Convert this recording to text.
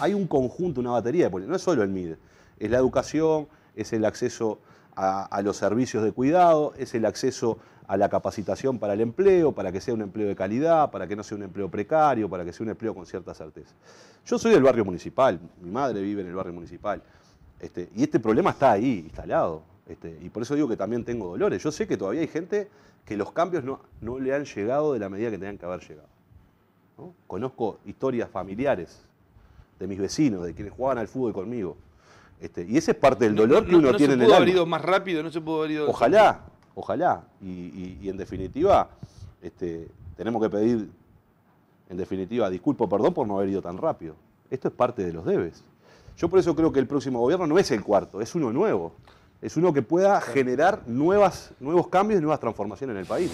hay un conjunto, una batería de políticas. No es solo el MID, es la educación, es el acceso a, los servicios de cuidado, es el acceso a la capacitación para el empleo, para que sea un empleo de calidad, para que no sea un empleo precario, para que sea un empleo con cierta certeza. Yo soy del barrio municipal, mi madre vive en el barrio municipal, este, y este problema está ahí, instalado. Este, y por eso digo que también tengo dolores. Yo sé que todavía hay gente que los cambios no, le han llegado de la medida que tenían que haber llegado. Conozco historias familiares de mis vecinos, de quienes jugaban al fútbol conmigo. Este, y ese es parte del dolor que uno tiene en el alma. No se pudo haber ido más rápido, no se pudo haber ido... Ojalá, ojalá. Y, en definitiva, este, tenemos que pedir, en definitiva, disculpo, perdón por no haber ido tan rápido. Esto es parte de los debes. Yo por eso creo que el próximo gobierno no es el cuarto, es uno nuevo. Es uno que pueda generar nuevas, nuevos cambios y nuevas transformaciones en el país.